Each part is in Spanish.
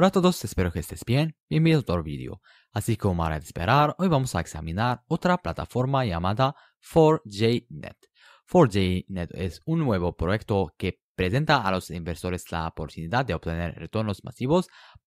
Hola a todos, espero que estés bien. Bienvenidos a otro vídeo. Así como era de esperar, hoy vamos a examinar otra plataforma llamada 4JNet. 4JNet es un nuevo proyecto que presenta a los inversores la oportunidad de obtener retornos masivos.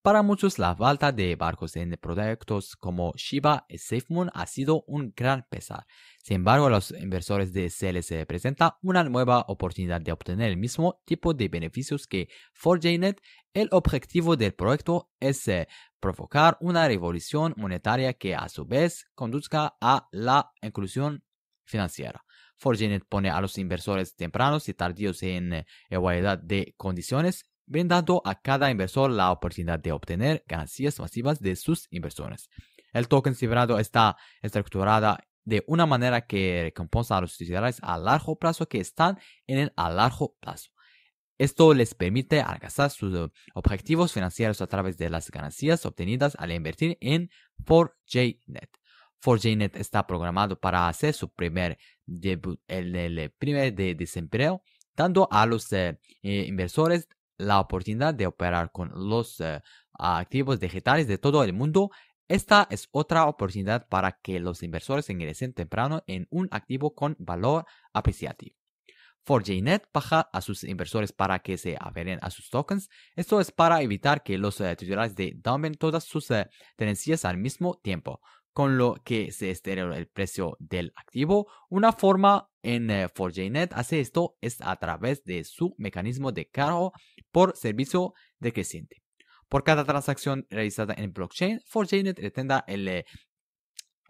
Para muchos, la falta de barcos en proyectos como Shiba y SafeMoon ha sido un gran pesar. Sin embargo, a los inversores de CLC presenta una nueva oportunidad de obtener el mismo tipo de beneficios que 4JNet. El objetivo del proyecto es eh, provocar una revolución monetaria que a su vez conduzca a la inclusión financiera. 4GNet pone a los inversores tempranos y tardíos en igualdad eh, de condiciones, brindando a cada inversor la oportunidad de obtener ganancias masivas de sus inversiones. El token cifrado está estructurado de una manera que recompensa a los titulares a largo plazo que están en el a largo plazo. Esto les permite alcanzar sus eh, objetivos financieros a través de las ganancias obtenidas al invertir en 4JNet. 4JNet está programado para hacer su primer debut el, eh, primer de desempleo, dando a los eh, eh, inversores la oportunidad de operar con los activos digitales de todo el mundo. Esta es otra oportunidad para que los inversores ingresen temprano en un activo con valor apreciativo. 4JNet baja a sus inversores para que se aferren a sus tokens. Esto es para evitar que los titulares de tomen todas sus tenencias al mismo tiempo con lo que se estereó el precio del activo. Una forma en 4JNet eh, hace esto es a través de su mecanismo de cargo por servicio decreciente. Por cada transacción realizada en blockchain, 4JNet retendrá el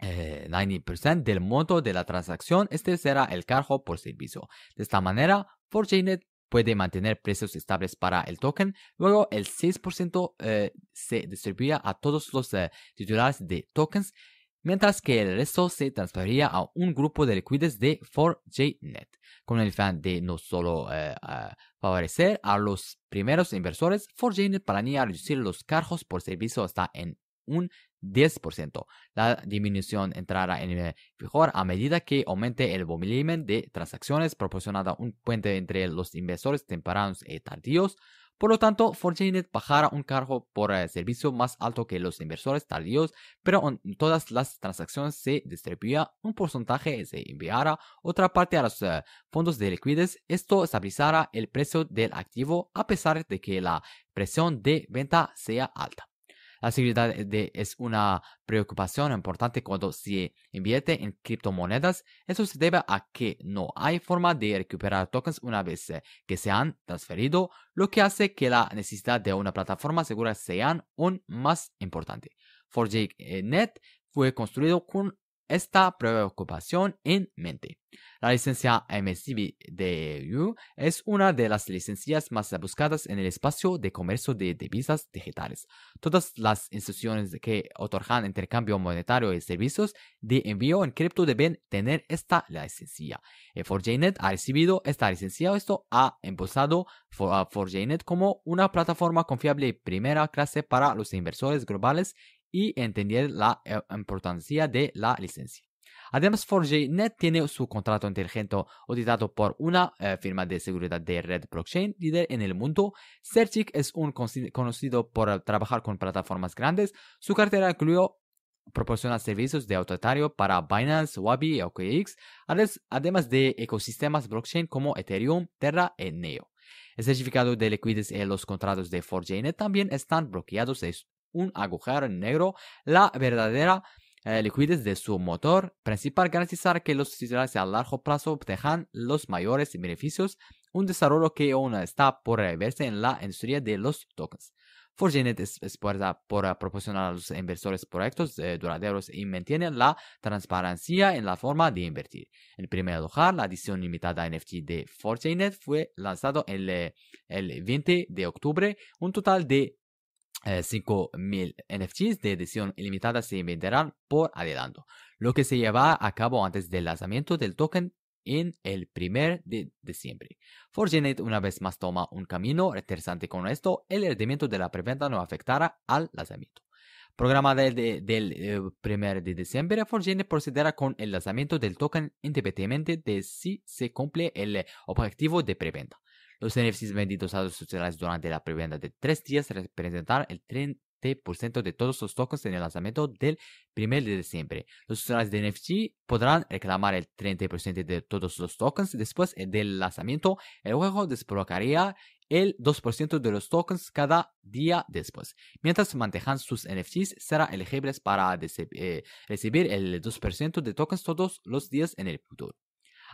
90% eh, eh, del monto de la transacción. Este será el cargo por servicio. De esta manera, 4JNet puede mantener precios estables para el token. Luego, el 6% se distribuye a todos los titulares de tokens mientras que el resto se transferiría a un grupo de liquidez de 4JNet, con el fin de no solo eh, favorecer a los primeros inversores, 4JNet planea reducir los cargos por servicio hasta en un 10%. La disminución entrará en eh, vigor a medida que aumente el volumen de transacciones proporcionada un puente entre los inversores tempranos y tardíos. Por lo tanto, Fortinet bajará un cargo por eh, servicio más alto que los inversores tardíos, pero en todas las transacciones se distribuía un porcentaje se enviará otra parte a los eh, fondos de liquidez. Esto estabilizará el precio del activo a pesar de que la presión de venta sea alta. La seguridad es una preocupación importante cuando se invierte en criptomonedas. Eso se debe a que no hay forma de recuperar tokens una vez eh, que se han transferido, lo que hace que la necesidad de una plataforma segura sea aún más importante. 4 eh, fue construido con esta preocupación en mente. La licencia MCBDU es una de las licencias más buscadas en el espacio de comercio de divisas digitales. Todas las instituciones que otorgan intercambio monetario y servicios de envío en cripto deben tener esta licencia. 4JNet eh, ha recibido esta licencia. Esto ha impulsado a 4JNet como una plataforma confiable primera clase para los inversores globales y entender la eh, importancia de la licencia. Además, net tiene su contrato inteligente auditado por una eh, firma de seguridad de red blockchain líder en el mundo. Certic es un conocido por trabajar con plataformas grandes. Su cartera incluyó proporcionar servicios de autoritario para Binance, Wabi y OKX, además de ecosistemas blockchain como Ethereum, Terra y Neo. El certificado de liquidez en los contratos de ForgeNet también están bloqueados un agujero negro, la verdadera eh, liquidez de su motor principal, garantizar que los titulares a largo plazo obtengan los mayores beneficios, un desarrollo que aún está por verse en la industria de los tokens. Forgenet esfuerza por eh, proporcionar a los inversores proyectos eh, duraderos y mantiene la transparencia en la forma de invertir. En primer lugar, la edición limitada NFT de Forgenet fue lanzado el, el 20 de octubre. Un total de 5.000 eh, NFTs de edición ilimitada se venderán por adelanto, lo que se llevará a cabo antes del lanzamiento del token en el 1 de diciembre. ForgeNet una vez más toma un camino interesante con esto, el rendimiento de la preventa no afectará al lanzamiento. Programada del 1 eh, de diciembre, ForgeNet procederá con el lanzamiento del token independientemente de si se cumple el objetivo de preventa. Los NFCs vendidos a los usuarios durante la preventa de tres días representarán el 30% de todos los tokens en el lanzamiento del 1 de diciembre. Los usuarios de NFC podrán reclamar el 30% de todos los tokens después eh, del lanzamiento. El juego desbloquearía el 2% de los tokens cada día después. Mientras mantengan sus NFTs, serán elegibles para eh, recibir el 2% de tokens todos los días en el futuro.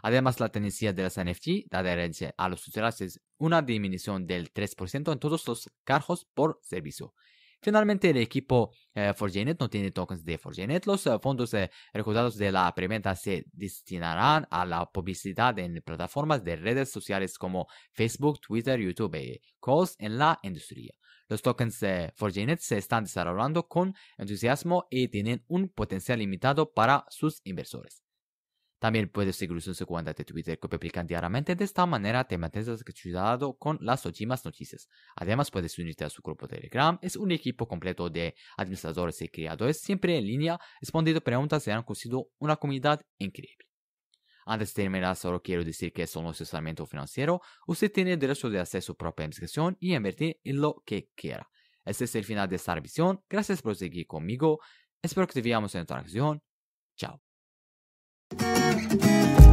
Además, la tendencia de las NFT da de a los usuarios una disminución del 3% en todos los cargos por servicio. Finalmente, el equipo 4 eh, Forgenet no tiene tokens de Forgenet. Los eh, fondos eh, de la preventa se destinarán a la publicidad en plataformas de redes sociales como Facebook, Twitter, YouTube y eh, Calls en la industria. Los tokens Forgenet se están desarrollando con entusiasmo y tienen un potencial limitado para sus inversores. También puedes seguir su cuenta de Twitter que publican diariamente. De esta manera te mantendrás cuidado con las últimas noticias. Además, puedes unirte a su grupo de Telegram. Es un equipo completo de administradores y creadores, siempre en línea, respondiendo preguntas y han conseguido una comunidad increíble. Antes de terminar, solo quiero decir que solo un asesoramiento financiero. Usted tiene derecho de hacer su propia inscripción y invertir en lo que quiera. Este es el final de esta revisión. Gracias por seguir conmigo. Espero que te veamos en otra ocasión. Chao. Thank